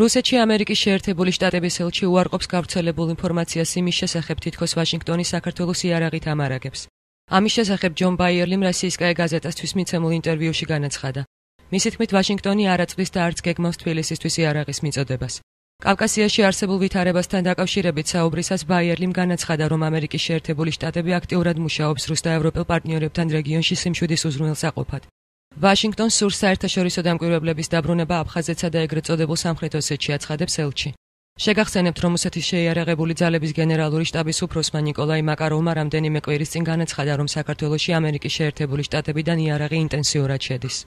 რუსეთში ამერიკის შეერთებული შტატების ელჩი უარყოფს გავრცელებულ ინფორმაციას იმის შესახებ, თითქოს ვაშინგტონი საქართველოს იარაღით ამარაგებს. ამის შესახებ ჯონ ბაიერლი რუსეთის გაზეთასთვის მიცემულ ინტერვიუში განაცხადა. მისი თქმით, ვაშინგტონი არ აწვის და არც გეგმავს თბილისისთვის იარაღის მიწოდებას. კავკასიაში არსებულ ვითარებასთან დაკავშირებით საუბრისას ბაიერლიმ განაცხადა, რომ ამერიკის შეერთებული შტატები აქტიურად მუშაობს რუსთა ევროპელ პარტნიორებთან რეგიონში სიმშვიდის უზრუნველსაყოფად. ვაშინგტონს სურს საერთაშორისო დამკვირვებლების დაბრუნება აფხაზეთსა და ეგრეთ წოდებულ სამხრეთ ოსეთში აცხადებს ელჩი. შეგახსენებთ, რომ რუსეთის შეიარაღებული ძალების გენერალური შტაბის უფროსმა ნიკოლაი მაკაროვმა რამდენიმე კვირის წინ განაცხადა, რომ საქართველოში ამერიკის შეერთებული შტატებიდან იარაღი ინტენსიურად შედის.